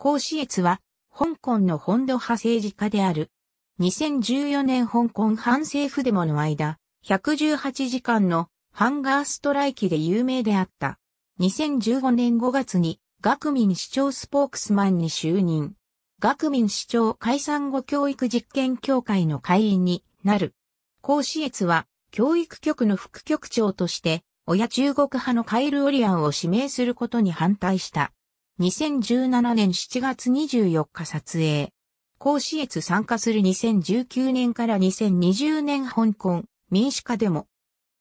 孔子越は、香港の本土派政治家である。2014年香港反政府デモの間、118時間のハンガーストライキで有名であった。2015年5月に、学民市長スポークスマンに就任。学民市長解散後教育実験協会の会員になる。孔子越は、教育局の副局長として、親中国派のカイル・オリアンを指名することに反対した。2017年7月24日撮影。甲子越参加する2019年から2020年香港、民主化でも。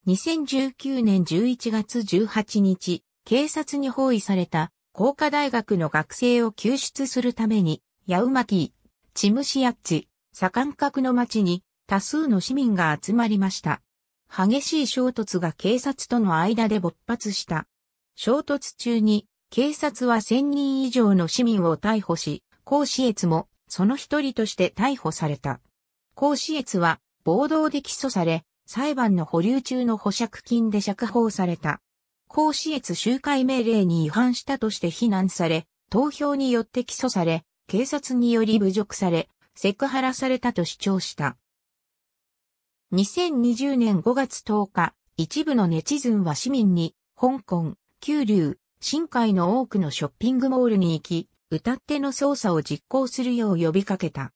2019年11月18日、警察に包囲された工科大学の学生を救出するために、ヤウマキー、チムシヤッチ、左官閣の町に多数の市民が集まりました。激しい衝突が警察との間で勃発した。衝突中に警察は1000人以上の市民を逮捕し、孔子越もその一人として逮捕された。孔子越は暴動で起訴され、裁判の保留中の保釈金で釈放された。孔子越集会命令に違反したとして非難され、投票によって起訴され、警察により侮辱され、セクハラされたと主張した。2020年5月10日、一部のネチズンは市民に、香港、九龍、深海の多くのショッピングモールに行き、歌っての操作を実行するよう呼びかけた。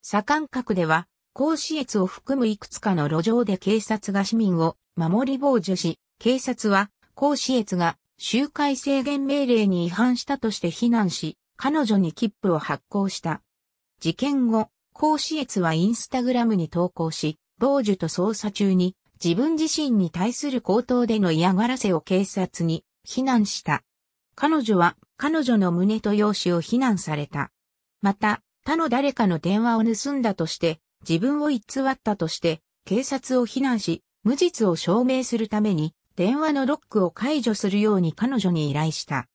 左官閣では、甲子越を含むいくつかの路上で警察が市民を守り傍受し、警察は甲子越が集会制限命令に違反したとして非難し、彼女に切符を発行した。事件後、甲子越はインスタグラムに投稿し、傍受と捜査中に自分自身に対する口頭での嫌がらせを警察に避難した。彼女は彼女の胸と容姿を非難された。また、他の誰かの電話を盗んだとして、自分を偽ったとして、警察を非難し、無実を証明するために、電話のロックを解除するように彼女に依頼した。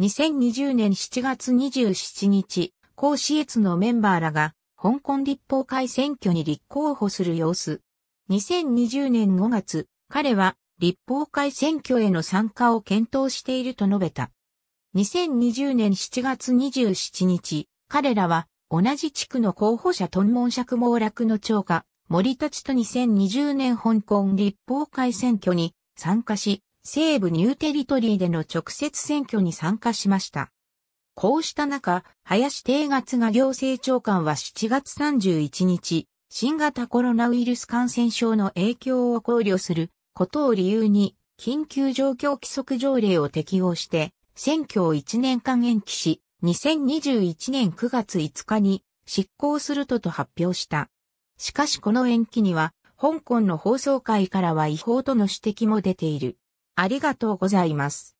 2020年7月27日、甲子越のメンバーらが、香港立法会選挙に立候補する様子。2020年5月、彼は立法会選挙への参加を検討していると述べた。2020年7月27日、彼らは同じ地区の候補者トンモン釈網落の長家、森たちと2020年香港立法会選挙に参加し、西部ニューテリトリーでの直接選挙に参加しました。こうした中、林定月が行政長官は7月31日、新型コロナウイルス感染症の影響を考慮することを理由に、緊急状況規則条例を適用して、選挙を1年間延期し、2021年9月5日に執行するとと発表した。しかしこの延期には、香港の放送会からは違法との指摘も出ている。ありがとうございます。